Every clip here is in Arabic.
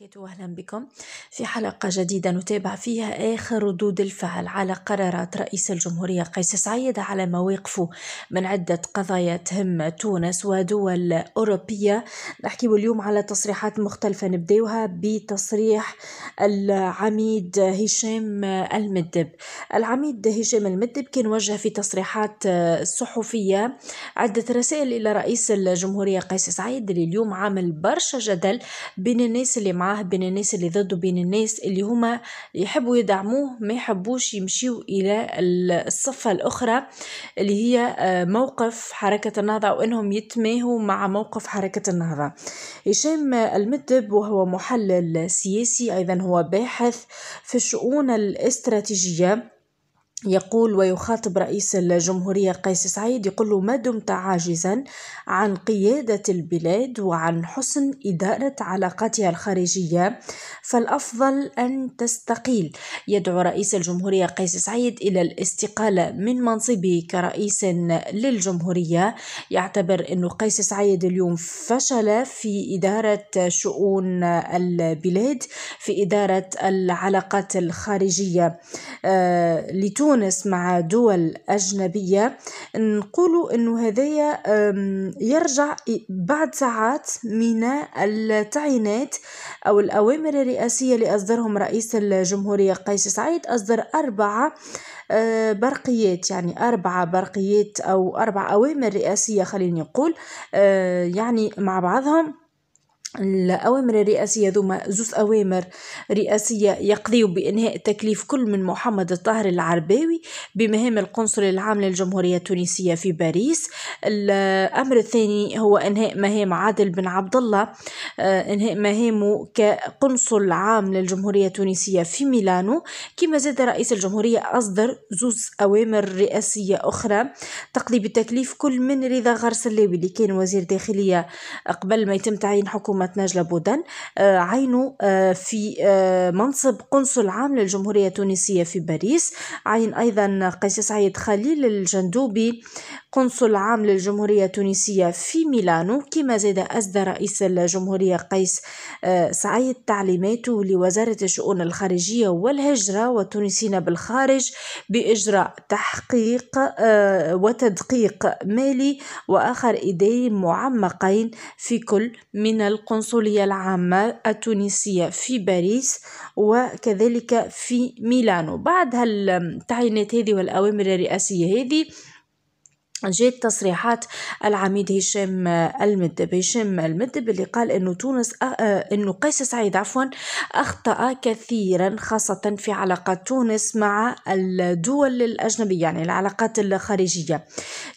بركاته واهلا بكم في حلقة جديدة نتابع فيها آخر ردود الفعل على قرارات رئيس الجمهورية قيس سعيد على مواقفه من عدة قضايا تهم تونس ودول أوروبية نحكي اليوم على تصريحات مختلفة نبداوها بتصريح العميد هشام المدب العميد هشام المدب كان وجه في تصريحات صحفية عدة رسائل إلى رئيس الجمهورية قيس سعيد اللي اليوم عامل برشا جدل بين الناس اللي مع معاه بين الناس اللي ضده بين الناس اللي هما يحبوا يدعموه ما يحبوش يمشيوا إلى الصفة الأخرى اللي هي آه، موقف حركة النهضة وإنهم أنهم يتماهوا مع موقف حركة النهضة هشام المدب وهو محلل سياسي أيضا هو باحث في الشؤون الاستراتيجية يقول ويخاطب رئيس الجمهورية قيس سعيد يقول له ما دمت عاجزا عن قيادة البلاد وعن حسن إدارة علاقاتها الخارجية فالأفضل أن تستقيل يدعو رئيس الجمهورية قيس سعيد إلى الاستقالة من منصبه كرئيس للجمهورية يعتبر أن قيس سعيد اليوم فشل في إدارة شؤون البلاد في إدارة العلاقات الخارجية آه، لتو تونس مع دول أجنبية نقول أنه هذايا يرجع بعد ساعات من التعيينات أو الأوامر الرئاسية لأصدرهم أصدرهم رئيس الجمهورية قيس سعيد أصدر أربعة برقيات يعني أربعة برقيات أو أربع أوامر رئاسية خليني نقول يعني مع بعضهم الأوامر الرئاسية ذوما زوز أوامر رئاسية يقضي بإنهاء تكليف كل من محمد الطاهر العرباوي بمهام القنصل العام للجمهورية التونسية في باريس الأمر الثاني هو إنهاء مهام عادل بن عبد الله آه، إنهاء مهامه كقنصل عام للجمهورية التونسية في ميلانو كما زاد رئيس الجمهورية أصدر زوز أوامر رئاسية أخرى تقضي بتكليف كل من رضا غرس اللي كان وزير داخلية قبل ما يتم تعيين حكومة كرمت نجلة بودن آه، عينه آه، في آه، منصب قنصل عام للجمهورية التونسية في باريس عين أيضا قيس سعيد خليل الجندوبي قنصل عام للجمهورية التونسية في ميلانو كما زاد أسدى رئيس الجمهورية قيس آه، سعيد تعليماته لوزارة الشؤون الخارجية والهجرة والتونسيين بالخارج بإجراء تحقيق آه، وتدقيق مالي وآخر إيدي معمقين في كل من القنصلية العامة التونسية في باريس وكذلك في ميلانو بعد هالتعيينات هذه والأوامر الرئاسية هذه جات تصريحات العميد هشام المدب هشام المدب اللي قال انه تونس آه،, أه انه قيس سعيد عفوا اخطا كثيرا خاصه في علاقات تونس مع الدول الاجنبيه يعني العلاقات الخارجيه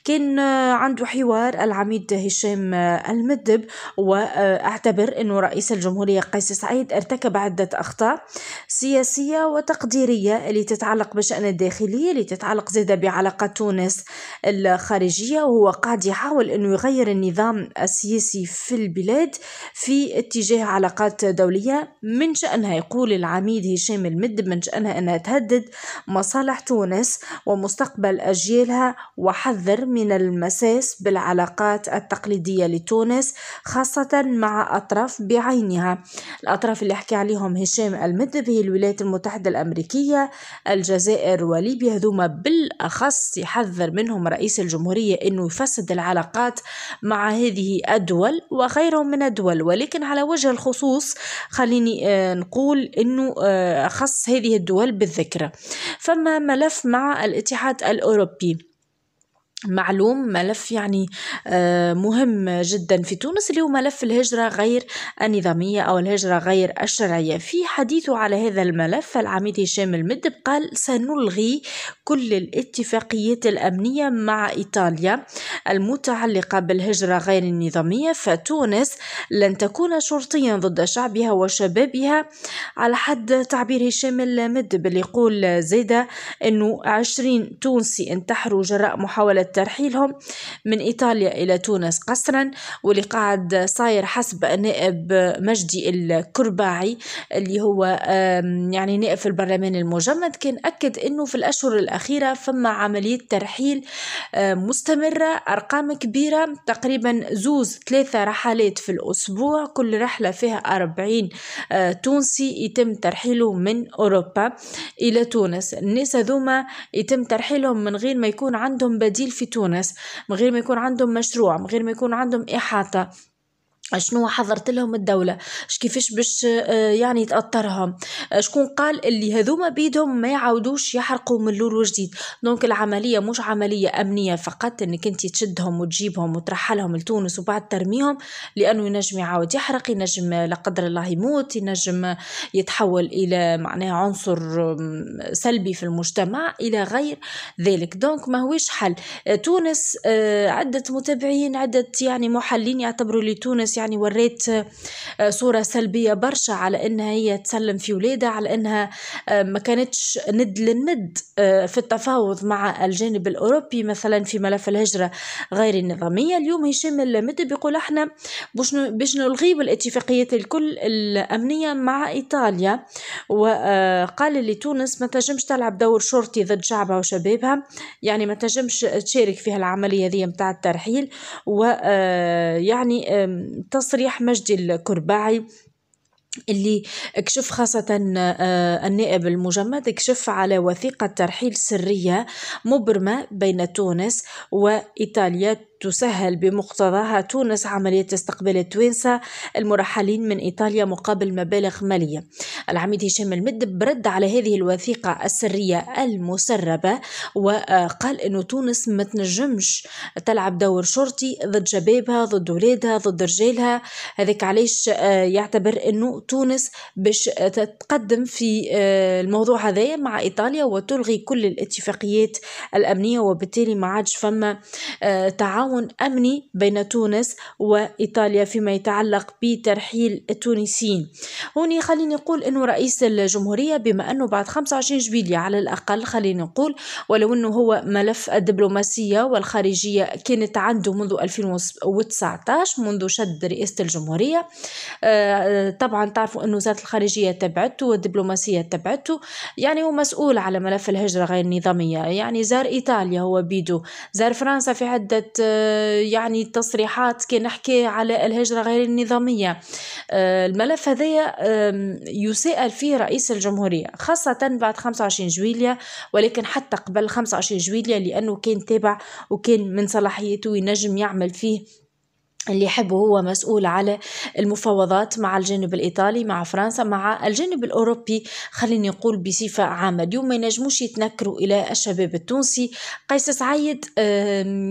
كان آه، عنده حوار العميد هشام المدب واعتبر انه رئيس الجمهوريه قيس سعيد ارتكب عده اخطاء سياسيه وتقديريه اللي تتعلق بشان الداخلي اللي تتعلق زاده بعلاقات تونس الخارجية الخارجية وهو قاعد يحاول أنه يغير النظام السياسي في البلاد في اتجاه علاقات دولية من شأنها يقول العميد هشام المد من شأنها أنها تهدد مصالح تونس ومستقبل أجيالها وحذر من المساس بالعلاقات التقليدية لتونس خاصة مع أطراف بعينها الأطراف اللي حكي عليهم هشام المد هي الولايات المتحدة الأمريكية الجزائر وليبيا هذوما بالأخص يحذر منهم رئيس الجمهورية الجمهورية أنه يفسد العلاقات مع هذه الدول وغيرهم من الدول ولكن على وجه الخصوص خليني آه، نقول أنه آه، خص هذه الدول بالذكر فما ملف مع الاتحاد الأوروبي معلوم ملف يعني آه، مهم جدا في تونس اللي هو ملف الهجرة غير النظامية أو الهجرة غير الشرعية في حديثه على هذا الملف العميد هشام المدب قال سنلغي كل الاتفاقيات الأمنية مع إيطاليا المتعلقة بالهجرة غير النظامية فتونس لن تكون شرطيا ضد شعبها وشبابها على حد تعبير هشام المدب اللي يقول زيدا أنه عشرين تونسي انتحروا جراء محاولة ترحيلهم من إيطاليا إلى تونس قسرا واللي قاعد صاير حسب نائب مجدي الكرباعي اللي هو يعني نائب في البرلمان المجمد كان أكد أنه في الأشهر الأخيرة فما عملية ترحيل مستمرة أرقام كبيرة تقريبا زوز ثلاثة رحلات في الأسبوع كل رحلة فيها أربعين آه، تونسي يتم ترحيله من أوروبا إلى تونس الناس هذوما يتم ترحيلهم من غير ما يكون عندهم بديل في تونس من غير ما يكون عندهم مشروع من غير ما يكون عندهم إحاطة شنو حضرت لهم الدولة كيفاش باش آه، يعني تأثرهم شكون قال اللي هذوما بيدهم ما يعاودوش يحرقوا من لول وجديد دونك العملية مش عملية أمنية فقط انك انت تشدهم وتجيبهم وترحلهم لتونس وبعد ترميهم لأنه ينجم يعاود يحرق ينجم لا قدر الله يموت ينجم يتحول إلى معناه عنصر سلبي في المجتمع إلى غير ذلك دونك ما هوش حل تونس آه، عدة متابعين عدة يعني محلين يعتبروا لتونس يعني وريت آه، صورة سلبية برشا على إنها هي تسلم في ولادها على إنها آه، ما كانتش ند للند آه، في التفاوض مع الجانب الأوروبي مثلا في ملف الهجرة غير النظامية اليوم هشام اللامدة بيقول احنا باش نلغيو الاتفاقيات الكل الأمنية مع إيطاليا وقال اللي تونس ما تنجمش تلعب دور شرطي ضد شعبها وشبابها يعني ما تنجمش تشارك في هالعملية هذه متاع الترحيل ويعني تصريح مجدي الكرباعي اللي كشف خاصة آه، النائب المجمد كشف على وثيقة ترحيل سرية مبرمة بين تونس وإيطاليا تسهل بمقتضاها تونس عملية استقبال التوانسة المرحلين من إيطاليا مقابل مبالغ مالية العميد هشام المد برد على هذه الوثيقة السرية المسربة وقال أنه تونس ما تنجمش تلعب دور شرطي ضد شبابها ضد ولادها ضد رجالها هذاك علاش آه، يعتبر أنه تونس باش تتقدم في آه، الموضوع هذا مع إيطاليا وتلغي كل الاتفاقيات الأمنية وبالتالي ما عادش فما آه، تعاون تعاون أمني بين تونس وإيطاليا فيما يتعلق بترحيل التونسيين هوني خليني نقول أنه رئيس الجمهورية بما أنه بعد 25 جويلية على الأقل خليني نقول ولو أنه هو ملف الدبلوماسية والخارجية كانت عنده منذ 2019 منذ شد رئاسة الجمهورية آه، طبعا تعرفوا أنه وزارة الخارجية تبعته والدبلوماسية تبعته يعني هو مسؤول على ملف الهجرة غير النظامية يعني زار إيطاليا هو بيدو زار فرنسا في عدة آه، آه، يعني تصريحات كي نحكي على الهجرة غير النظامية آه، الملف هذا يساءل فيه رئيس الجمهورية خاصة بعد 25 جويلية ولكن حتى قبل 25 جويلية لأنه كان تابع وكان من صلاحيته ينجم يعمل فيه اللي يحبه هو مسؤول على المفاوضات مع الجانب الإيطالي مع فرنسا مع الجانب الأوروبي خليني نقول بصفة عامة اليوم ما ينجموش يتنكروا إلى الشباب التونسي قيس سعيد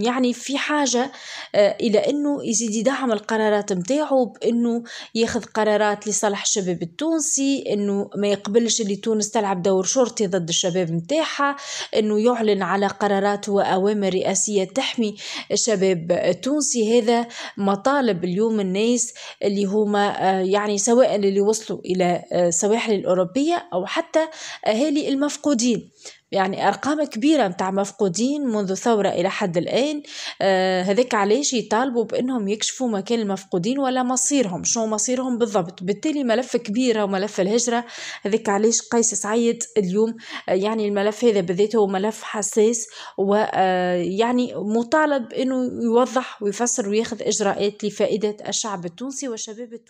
يعني في حاجة آه، إلى أنه يزيد يدعم القرارات متاعه بأنه ياخذ قرارات لصالح الشباب التونسي أنه ما يقبلش اللي تونس تلعب دور شرطي ضد الشباب متاعها أنه يعلن على قرارات وأوامر رئاسية تحمي الشباب التونسي هذا مطالب اليوم الناس اللي هما آه، يعني سواء اللي وصلوا إلى السواحل آه، الأوروبية أو حتى أهالي المفقودين يعني أرقام كبيرة متاع مفقودين منذ ثورة إلى حد الآن آه هذاك علاش يطالبوا بأنهم يكشفوا مكان المفقودين ولا مصيرهم شنو مصيرهم بالضبط بالتالي ملف كبير وملف الهجرة هذاك علاش قيس سعيد اليوم آه يعني الملف هذا بذاته هو ملف حساس ويعني آه يعني مطالب أنه يوضح ويفسر وياخذ إجراءات لفائدة الشعب التونسي والشباب التونسي